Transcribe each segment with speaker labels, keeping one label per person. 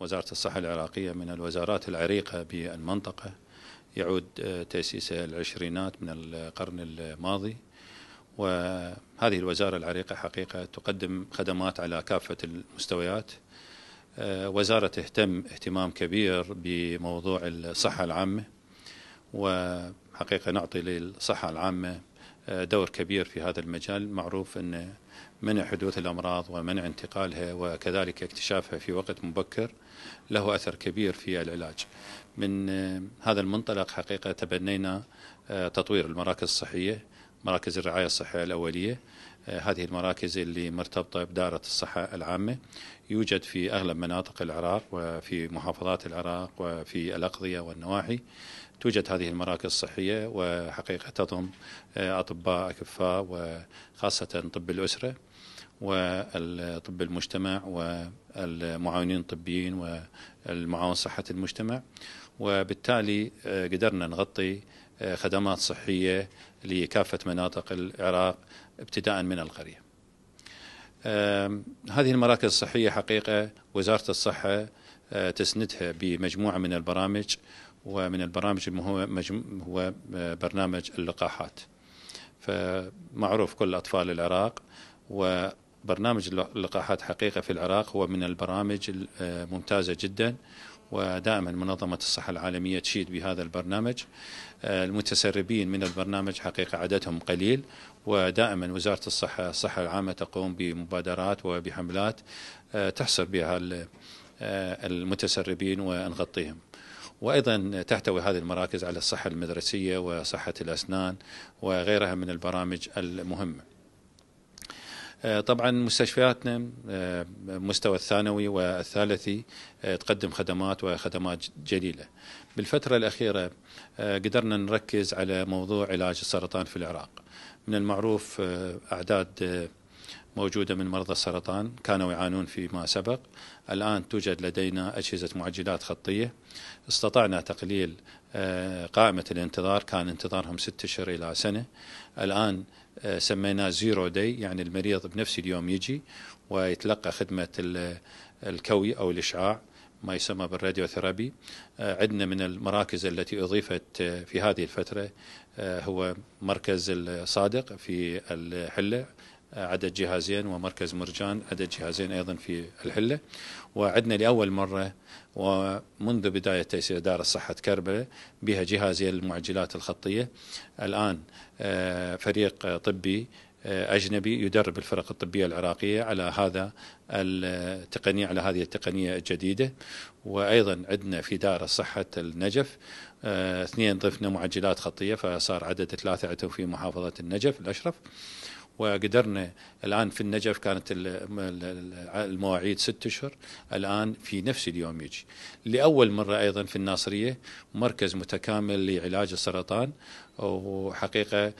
Speaker 1: وزارة الصحة العراقية من الوزارات العريقة بالمنطقة يعود آه، تأسيسها العشرينات من القرن الماضي وهذه الوزارة العريقة حقيقة تقدم خدمات على كافة المستويات آه، وزارة تهتم اهتمام كبير بموضوع الصحة العامة وحقيقة نعطي للصحة العامة دور كبير في هذا المجال معروف أن منع حدوث الأمراض ومنع انتقالها وكذلك اكتشافها في وقت مبكر له أثر كبير في العلاج من آه، هذا المنطلق حقيقة تبنينا آه، تطوير المراكز الصحية مراكز الرعاية الصحية الأولية هذه المراكز اللي مرتبطة بدارة الصحة العامة يوجد في أغلب مناطق العراق وفي محافظات العراق وفي الأقضية والنواحي توجد هذه المراكز الصحية وحقيقة تضم آه، أطباء أكفاء وخاصة طب الأسرة والطب المجتمع والمعاونين الطبيين والمعاون صحة المجتمع وبالتالي آه، قدرنا نغطي خدمات صحية لكافة مناطق العراق ابتداء من القرية هذه المراكز الصحية حقيقة وزارة الصحة آه، تسندها بمجموعة من البرامج ومن البرامج هو آه، برنامج اللقاحات فمعروف كل أطفال العراق وبرنامج اللقاحات حقيقة في العراق هو من البرامج الممتازة آه، جدا ودائما منظمة الصحة العالمية تشيد بهذا البرنامج آه، المتسربين من البرنامج حقيقة عددهم قليل ودائما وزارة الصحة الصحة العامة تقوم بمبادرات وبحملات آه، تحصر بها آه، المتسربين ونغطيهم وايضا تحتوي هذه المراكز على الصحه المدرسيه وصحه الاسنان وغيرها من البرامج المهمه آه، طبعا مستشفياتنا آه، مستوى الثانوي والثالثي آه، تقدم خدمات وخدمات جليله. بالفتره الاخيره قدرنا نركز على موضوع علاج السرطان في العراق. من المعروف اعداد موجوده من مرضى السرطان كانوا يعانون فيما سبق الان توجد لدينا اجهزه معجلات خطيه استطعنا تقليل قائمه الانتظار كان انتظارهم ست اشهر الى سنه الان آه، سميناه زيرو داي يعني المريض بنفس اليوم يجي ويتلقى خدمة الكوي أو الإشعاع ما يسمى بالراديو ثيرابي آه، عندنا من المراكز التي أضيفت آه، في هذه الفترة هو مركز الصادق في الحلة عدد جهازين ومركز مرجان عدد جهازين أيضا في الحلة وعدنا لأول مرة ومنذ بداية تأسيس إدارة صحة كربلاء بها جهازين المعجلات الخطية الآن آه، فريق طبي آه، أجنبي يدرب الفرق الطبية العراقية على هذا التقنية على هذه التقنية الجديدة وأيضا عندنا في دار صحة النجف آه، اثنين ضفنا معجلات خطية فصار عدد ثلاثة عندهم في محافظة النجف الأشرف وقدرنا الآن في النجف كانت المواعيد ست أشهر الآن في نفس اليوم يجي لأول مرة أيضا في الناصرية مركز متكامل لعلاج السرطان وحقيقة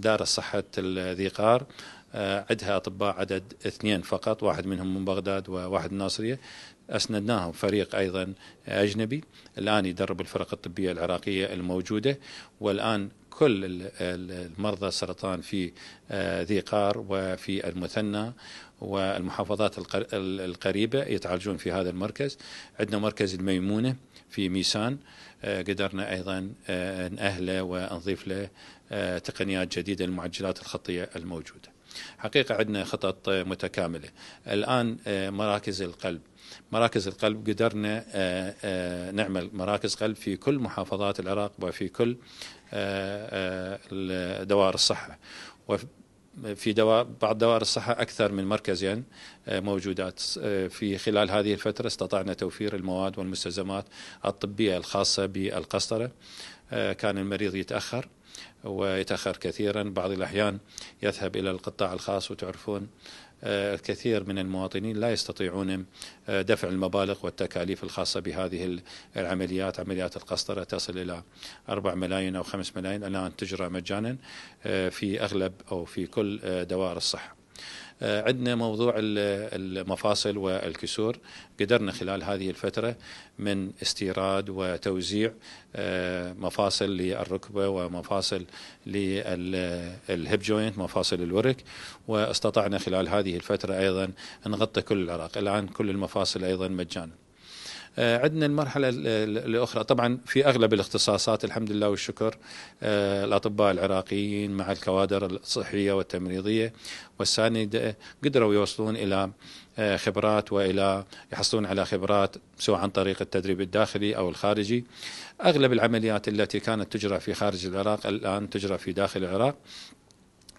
Speaker 1: دار الصحة الذيقار قار آه، عندها اطباء عدد اثنين فقط واحد منهم من بغداد وواحد الناصريه اسندناهم فريق ايضا اجنبي الان يدرب الفرق الطبيه العراقيه الموجوده والان كل المرضى السرطان في آه، ذي قار وفي المثنى والمحافظات القريبه يتعالجون في هذا المركز عندنا مركز الميمونه في ميسان آه، قدرنا ايضا ناهله ونضيف له تقنيات جديده للمعجلات الخطيه الموجوده حقيقة عندنا خطط آه، متكاملة الآن آه، مراكز القلب مراكز القلب قدرنا آه، نعمل مراكز قلب في كل محافظات العراق وفي كل دوائر الصحة في دواء بعض دوائر الصحة أكثر من مركزين موجودات في خلال هذه الفترة استطعنا توفير المواد والمستلزمات الطبية الخاصة بالقسطرة كان المريض يتأخر ويتأخر كثيرا بعض الأحيان يذهب إلى القطاع الخاص وتعرفون آه، الكثير من المواطنين لا يستطيعون آه، دفع المبالغ والتكاليف الخاصة بهذه العمليات عمليات القسطرة تصل إلى 4 ملايين أو 5 ملايين الآن تجرى مجانا آه، في أغلب أو في كل دوائر الصحة آه، عندنا موضوع المفاصل والكسور قدرنا خلال هذه الفترة من استيراد وتوزيع آه، مفاصل للركبة ومفاصل للهيب جوينت مفاصل الورك واستطعنا خلال هذه الفترة أيضا نغطي كل العراق الآن كل المفاصل أيضا مجانا آه، عندنا المرحله الاخرى طبعا في اغلب الاختصاصات الحمد لله والشكر آه، الاطباء العراقيين مع الكوادر الصحيه والتمريضيه والسانده قدروا يوصلون الى آه، خبرات والى يحصلون على خبرات سواء عن طريق التدريب الداخلي او الخارجي. اغلب العمليات التي كانت تجرى في خارج العراق الان تجرى في داخل العراق.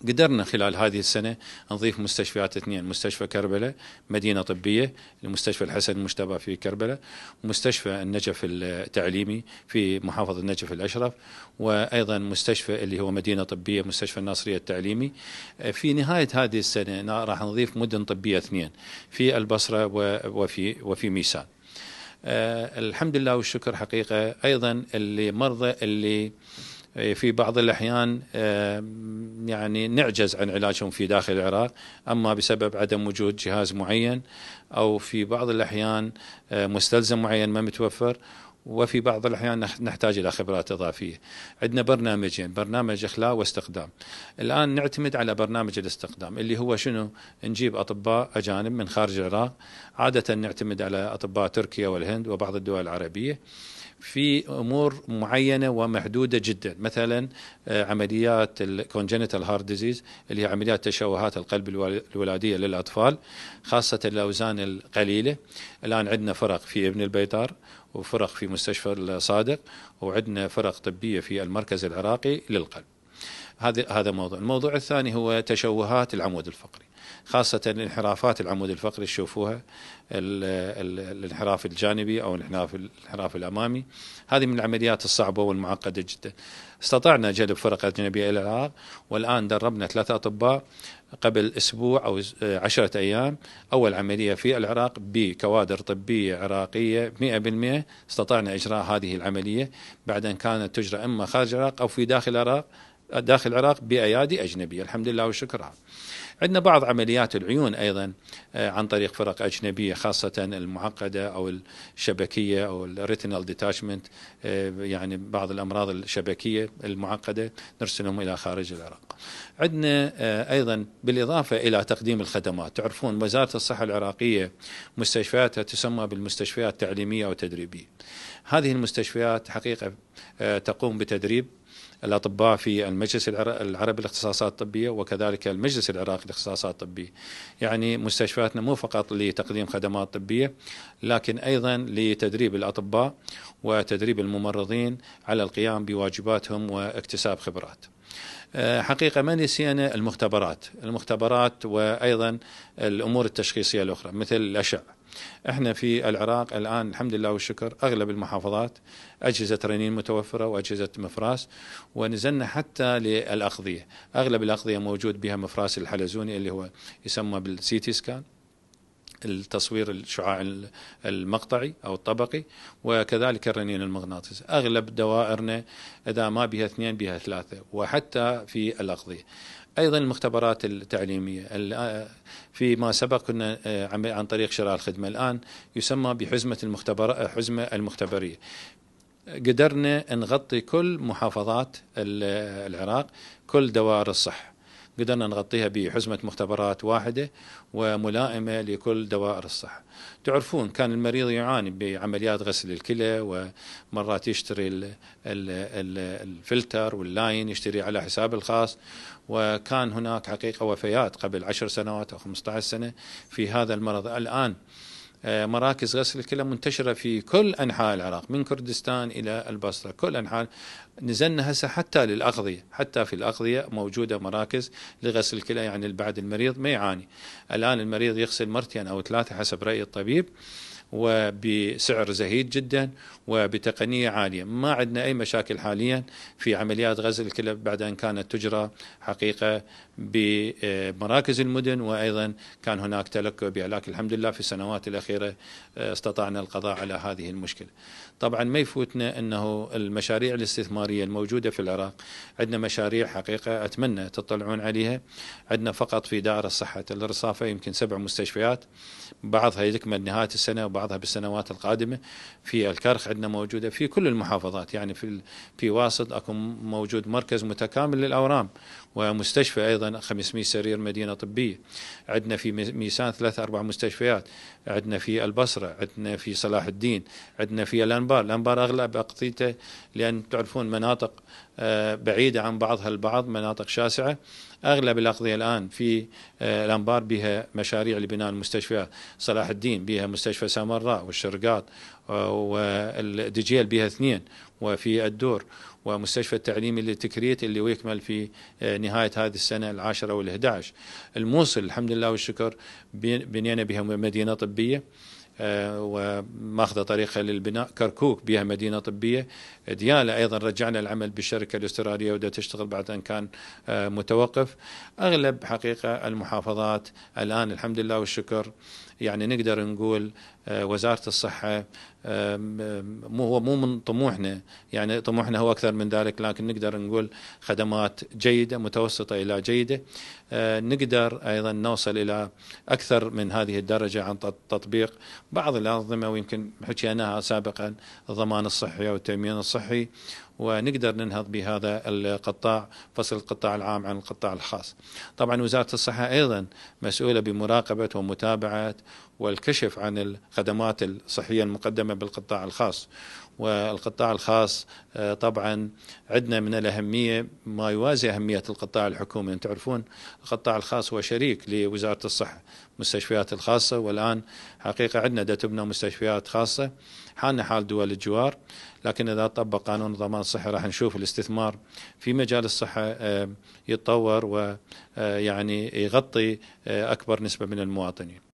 Speaker 1: قدرنا خلال هذه السنة نضيف مستشفيات اثنين مستشفى كربله مدينة طبية المستشفى الحسن المجتبى في كربله مستشفى النجف التعليمي في محافظة النجف الأشرف وأيضا مستشفى اللي هو مدينة طبية مستشفى الناصرية التعليمي في نهاية هذه السنة راح نضيف مدن طبية اثنين في البصرة وفي, وفي ميسان آه، الحمد لله والشكر حقيقة أيضا اللي مرضى اللي إيه، في بعض الأحيان يعني نعجز عن علاجهم في داخل العراق أما بسبب عدم وجود جهاز معين أو في بعض الأحيان آه، مستلزم معين ما متوفر وفي بعض الأحيان نحتاج إلى خبرات إضافية عندنا برنامجين برنامج إخلاء واستقدام الآن نعتمد على برنامج الاستقدام اللي هو شنو نجيب أطباء أجانب من خارج العراق عادة نعتمد على أطباء تركيا والهند وبعض الدول العربية في امور معينه ومحدوده جدا مثلا آه، عمليات الكونجنتال هارت ديزيز اللي هي عمليات تشوهات القلب الولاديه للاطفال خاصه الاوزان القليله الان عندنا فرق في ابن البيطار وفرق في مستشفى الصادق وعندنا فرق طبيه في المركز العراقي للقلب هذا هذا موضوع، الموضوع الثاني هو تشوهات العمود الفقري، خاصة انحرافات العمود الفقري تشوفوها الانحراف الجانبي او الانحراف الانحراف الامامي، هذه من العمليات الصعبة والمعقدة جدا. استطعنا جلب فرقة أجنبية إلى العراق والآن دربنا ثلاثة أطباء قبل أسبوع أو آه، عشرة أيام أول عملية في العراق بكوادر طبية عراقية 100% استطعنا إجراء هذه العملية بعد أن كانت تجرى إما خارج العراق أو في داخل العراق داخل العراق بايادي اجنبيه الحمد لله والشكر عندنا بعض عمليات العيون ايضا آه، عن طريق فرق اجنبيه خاصه المعقده او الشبكيه او الريتينال ديتاشمنت آه، يعني بعض الامراض الشبكيه المعقده نرسلهم الى خارج العراق. عندنا آه، ايضا بالاضافه الى تقديم الخدمات، تعرفون وزاره الصحه العراقيه مستشفياتها تسمى بالمستشفيات التعليميه او هذه المستشفيات حقيقه تقوم بتدريب الأطباء في المجلس العربي للاختصاصات الطبية وكذلك المجلس العراقي للاختصاصات الطبية يعني مستشفياتنا مو فقط لتقديم خدمات طبية لكن أيضا لتدريب الأطباء وتدريب الممرضين على القيام بواجباتهم واكتساب خبرات آه، حقيقه ما نسينا المختبرات، المختبرات وايضا الامور التشخيصيه الاخرى مثل الاشعه. احنا في العراق الان الحمد لله والشكر اغلب المحافظات اجهزه رنين متوفره واجهزه مفراس ونزلنا حتى للاقضيه، اغلب الاقضيه موجود بها مفراس الحلزوني اللي هو يسمى بالسيتي سكان التصوير الشعاع المقطعي او الطبقي وكذلك الرنين المغناطيسي اغلب دوائرنا اذا ما بها اثنين بها ثلاثه وحتى في الاقضيه ايضا المختبرات التعليميه فيما سبق كنا عن طريق شراء الخدمه الان يسمى بحزمه المختبر حزمه المختبريه قدرنا نغطي كل محافظات العراق كل دوائر الصحه قدرنا نغطيها بحزمة مختبرات واحدة وملائمة لكل دوائر الصحة تعرفون كان المريض يعاني بعمليات غسل الكلى ومرات يشتري الفلتر واللاين يشتري على حساب الخاص وكان هناك حقيقة وفيات قبل عشر سنوات أو 15 سنة في هذا المرض الآن آه، مراكز غسل الكلى منتشرة في كل أنحاء العراق من كردستان إلى البصرة كل أنحاء نزلنا هسه حتى للأغذية حتى في الأغذية موجودة مراكز لغسل الكلى يعني بعد المريض ما يعاني الآن المريض يغسل مرتين أو ثلاثة حسب رأي الطبيب وبسعر زهيد جدا وبتقنية عالية ما عندنا أي مشاكل حاليا في عمليات غزل الكلب بعد أن كانت تجرى حقيقة بمراكز المدن وأيضا كان هناك تلكؤ لكن الحمد لله في السنوات الأخيرة استطعنا القضاء على هذه المشكلة طبعا ما يفوتنا أنه المشاريع الاستثمارية الموجودة في العراق عندنا مشاريع حقيقة أتمنى تطلعون عليها عندنا فقط في دائرة الصحة الرصافة يمكن سبع مستشفيات بعضها يكمل نهاية السنة وبعض بعضها بالسنوات القادمه في الكرخ عندنا موجوده في كل المحافظات يعني في في واسط أكون موجود مركز متكامل للاورام ومستشفى ايضا 500 سرير مدينه طبيه عندنا في ميسان ثلاث اربع مستشفيات عندنا في البصره عندنا في صلاح الدين عندنا في الانبار الانبار اغلب اقضيته لان تعرفون مناطق آه، بعيده عن بعضها البعض مناطق شاسعه اغلب الاقضيه الان في آه، الانبار بها مشاريع لبناء المستشفيات صلاح الدين بها مستشفى سامراء والشرقات والدجيل بها اثنين وفي الدور ومستشفى التعليمي لتكريت اللي ويكمل في آه، نهاية هذه السنة العاشرة والأحد الموصل الحمد لله والشكر بنينا بها مدينة طبية آه، وماخذه طريقة للبناء كركوك بها مدينه طبيه دياله ايضا رجعنا العمل بالشركه الاستراليه ودا تشتغل بعد ان كان آه، متوقف اغلب حقيقه المحافظات الان الحمد لله والشكر يعني نقدر نقول آه، وزارة الصحة آه، مو هو مو من طموحنا يعني طموحنا هو أكثر من ذلك لكن نقدر نقول خدمات جيدة متوسطة إلى جيدة آه، نقدر أيضا نوصل إلى أكثر من هذه الدرجة عن تطبيق بعض الأنظمة ويمكن حكيناها سابقا الضمان الصحي أو التأمين الصحي ونقدر ننهض بهذا القطاع فصل القطاع العام عن القطاع الخاص طبعا وزارة الصحة أيضا مسؤولة بمراقبة ومتابعة والكشف عن الخدمات الصحية المقدمة بالقطاع الخاص والقطاع الخاص آه، طبعا عندنا من الأهمية ما يوازي أهمية القطاع الحكومي أنتم تعرفون القطاع الخاص هو شريك لوزارة الصحة المستشفيات الخاصة والآن حقيقة عندنا دا تبنى مستشفيات خاصة حالنا حال دول الجوار لكن إذا طبق قانون ضمان الصحة راح نشوف الاستثمار في مجال الصحة آه، يتطور ويعني آه، يغطي أكبر نسبة من المواطنين